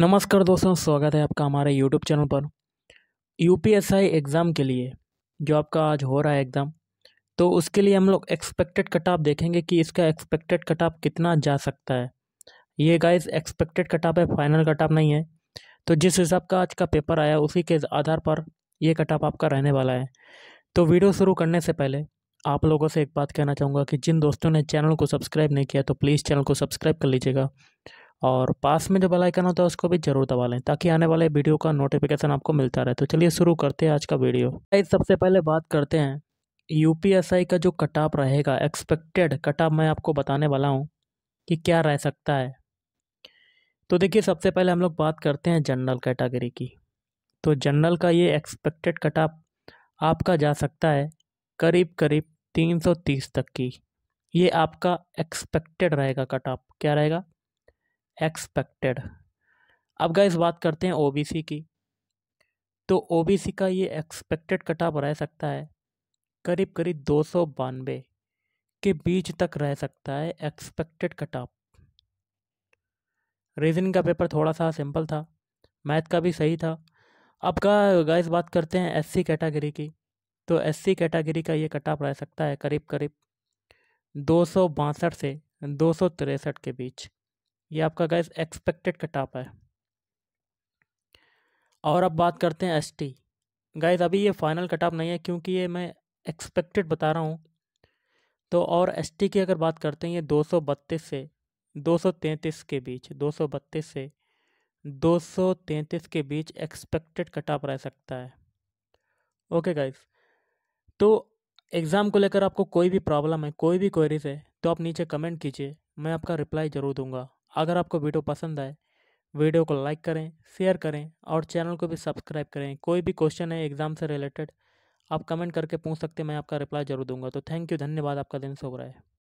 नमस्कार दोस्तों स्वागत है आपका हमारे यूट्यूब चैनल पर यूपीएसआई एग्ज़ाम के लिए जो आपका आज हो रहा है एग्ज़ाम तो उसके लिए हम लोग एक्सपेक्टेड कट ऑफ देखेंगे कि इसका एक्सपेक्टेड कट ऑफ कितना जा सकता है ये गाइस एक्सपेक्टेड कट ऑफ है फाइनल कट ऑफ नहीं है तो जिस हिसाब का आज का पेपर आया उसी के आधार पर यह कट ऑफ आपका रहने वाला है तो वीडियो शुरू करने से पहले आप लोगों से एक बात कहना चाहूँगा कि जिन दोस्तों ने चैनल को सब्सक्राइब नहीं किया तो प्लीज़ चैनल को सब्सक्राइब कर लीजिएगा और पास में जो बेल आइकन होता है उसको भी जरूर दबा लें ताकि आने वाले वीडियो का नोटिफिकेशन आपको मिलता रहे तो चलिए शुरू करते हैं आज का वीडियो सबसे पहले बात करते हैं आई का जो कट ऑफ रहेगा एक्सपेक्टेड कट ऑफ मैं आपको बताने वाला हूँ कि क्या रह सकता है तो देखिए सबसे पहले हम लोग बात करते हैं जनरल कैटेगरी की तो जनरल का ये एक्सपेक्टेड कट ऑफ आपका जा सकता है करीब करीब 330 तक की ये आपका एक्सपेक्टेड रहेगा कट ऑफ क्या रहेगा एक्सपेक्टेड अब गए बात करते हैं ओबीसी की तो ओबीसी का ये एक्सपेक्टेड कटाप रह सकता है करीब करीब दो सौ बानवे के बीच तक रह सकता है एक्सपेक्टेड कटाप रीजनिंग का पेपर थोड़ा सा सिंपल था मैथ का भी सही था अब का गाइस बात करते हैं एससी कैटेगरी की तो एससी कैटेगरी का ये कट ऑफ रह सकता है करीब करीब दो सौ बासठ से दो सौ तिरसठ के बीच ये आपका गैस एक्सपेक्टेड कटाप है और अब बात करते हैं एस टी गाइज अभी ये फाइनल कटाप नहीं है क्योंकि ये मैं एक्सपेक्टेड बता रहा हूँ तो और एस टी की अगर बात करते हैं ये दो सौ बत्तीस से दो सौ तैंतीस के बीच दो सौ बत्तीस से दो सौ के बीच एक्सपेक्टेड कटाप रह सकता है ओके गाइज तो एग्ज़ाम को लेकर आपको कोई भी प्रॉब्लम है कोई भी क्वेरीज है तो आप नीचे कमेंट कीजिए मैं आपका रिप्लाई ज़रूर दूंगा अगर आपको वीडियो पसंद आए वीडियो को लाइक करें शेयर करें और चैनल को भी सब्सक्राइब करें कोई भी क्वेश्चन है एग्ज़ाम से रिलेटेड आप कमेंट करके पूछ सकते हैं मैं आपका रिप्लाई जरूर दूंगा तो थैंक यू धन्यवाद आपका दिन शुभ रहे